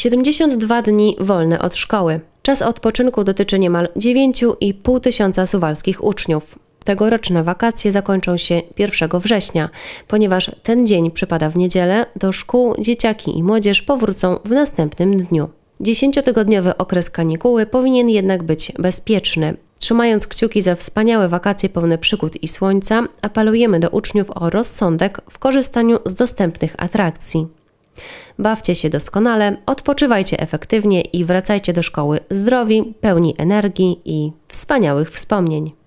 72 dni wolne od szkoły. Czas odpoczynku dotyczy niemal 9,5 tysiąca suwalskich uczniów. Tegoroczne wakacje zakończą się 1 września. Ponieważ ten dzień przypada w niedzielę, do szkół dzieciaki i młodzież powrócą w następnym dniu. Dziesięciotygodniowy okres kanikuły powinien jednak być bezpieczny. Trzymając kciuki za wspaniałe wakacje pełne przygód i słońca, apelujemy do uczniów o rozsądek w korzystaniu z dostępnych atrakcji. Bawcie się doskonale, odpoczywajcie efektywnie i wracajcie do szkoły zdrowi, pełni energii i wspaniałych wspomnień.